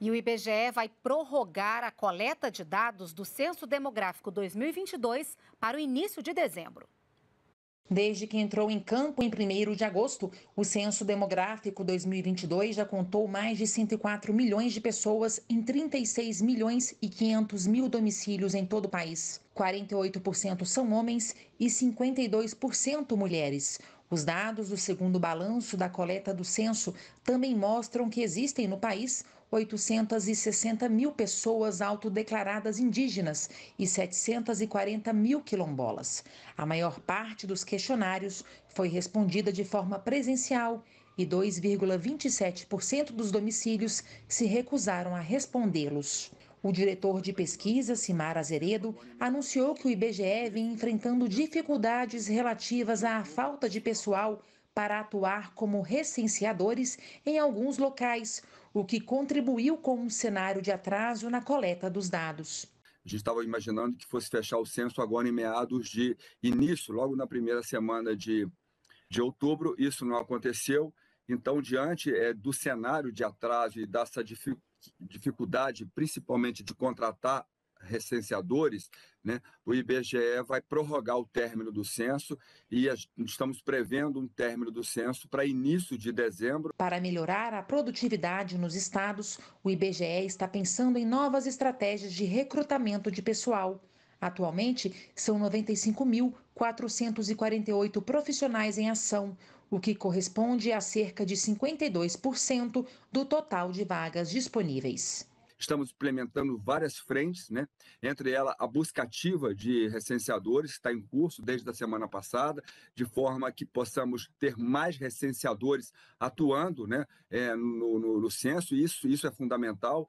E o IBGE vai prorrogar a coleta de dados do Censo Demográfico 2022 para o início de dezembro. Desde que entrou em campo em 1 de agosto, o Censo Demográfico 2022 já contou mais de 104 milhões de pessoas em 36 milhões e 500 mil domicílios em todo o país. 48% são homens e 52% mulheres. Os dados do segundo balanço da coleta do censo também mostram que existem no país 860 mil pessoas autodeclaradas indígenas e 740 mil quilombolas. A maior parte dos questionários foi respondida de forma presencial e 2,27% dos domicílios se recusaram a respondê-los. O diretor de pesquisa, Simar Azeredo, anunciou que o IBGE vem enfrentando dificuldades relativas à falta de pessoal para atuar como recenseadores em alguns locais, o que contribuiu com um cenário de atraso na coleta dos dados. A gente estava imaginando que fosse fechar o censo agora em meados de início, logo na primeira semana de, de outubro. Isso não aconteceu. Então, diante é, do cenário de atraso e dessa dificuldade, principalmente de contratar recenseadores, né, o IBGE vai prorrogar o término do censo e estamos prevendo um término do censo para início de dezembro. Para melhorar a produtividade nos estados, o IBGE está pensando em novas estratégias de recrutamento de pessoal. Atualmente, são 95.448 profissionais em ação, o que corresponde a cerca de 52% do total de vagas disponíveis. Estamos implementando várias frentes, né? entre ela a busca ativa de recenseadores, que está em curso desde a semana passada, de forma que possamos ter mais recenseadores atuando né? É, no, no, no censo, isso, isso é fundamental.